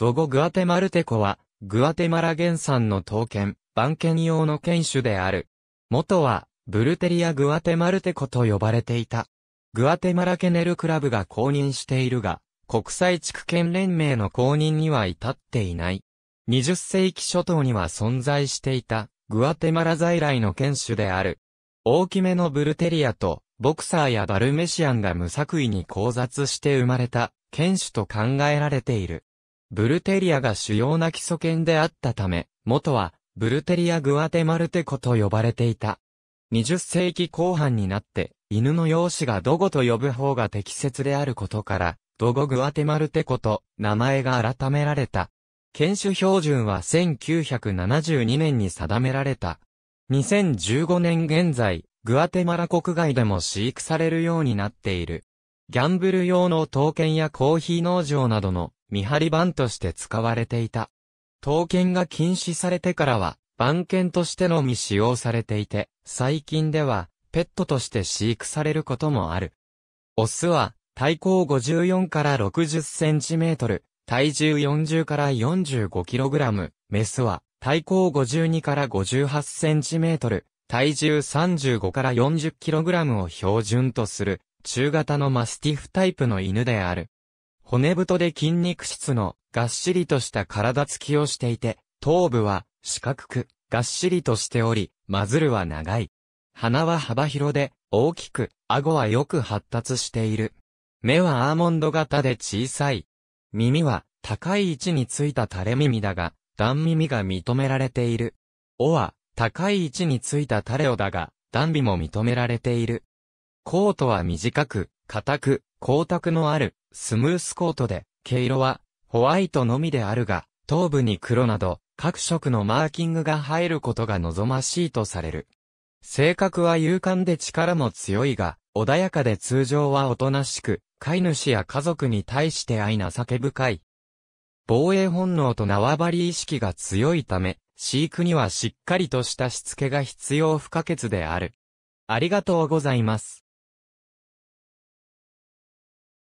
ドゴ・グアテマルテコは、グアテマラ原産の刀剣、番犬用の犬種である。元は、ブルテリア・グアテマルテコと呼ばれていた。グアテマラケネルクラブが公認しているが、国際地区連盟の公認には至っていない。20世紀初頭には存在していた、グアテマラ在来の犬種である。大きめのブルテリアと、ボクサーやダルメシアンが無作為に交雑して生まれた、犬種と考えられている。ブルテリアが主要な基礎圏であったため、元は、ブルテリア・グアテマルテコと呼ばれていた。20世紀後半になって、犬の容姿がドゴと呼ぶ方が適切であることから、ドゴ・グアテマルテコと名前が改められた。犬種標準は1972年に定められた。2015年現在、グアテマラ国外でも飼育されるようになっている。ギャンブル用の刀剣やコーヒー農場などの見張り番として使われていた。刀剣が禁止されてからは、番犬としてのみ使用されていて、最近では、ペットとして飼育されることもある。オスは、体高54から60センチメートル、体重40から45キログラム、メスは、体高52から58センチメートル、体重35から40キログラムを標準とする、中型のマスティフタイプの犬である。骨太で筋肉質のがっしりとした体つきをしていて、頭部は四角くがっしりとしており、マズルは長い。鼻は幅広で大きく、顎はよく発達している。目はアーモンド型で小さい。耳は高い位置についた垂れ耳だが、段耳が認められている。尾は高い位置についた垂れ尾だが、段尾も認められている。コートは短く、硬く、光沢のあるスムースコートで、毛色はホワイトのみであるが、頭部に黒など各色のマーキングが入ることが望ましいとされる。性格は勇敢で力も強いが、穏やかで通常はおとなしく、飼い主や家族に対して愛情け深い。防衛本能と縄張り意識が強いため、飼育にはしっかりとしたしつけが必要不可欠である。ありがとうございます。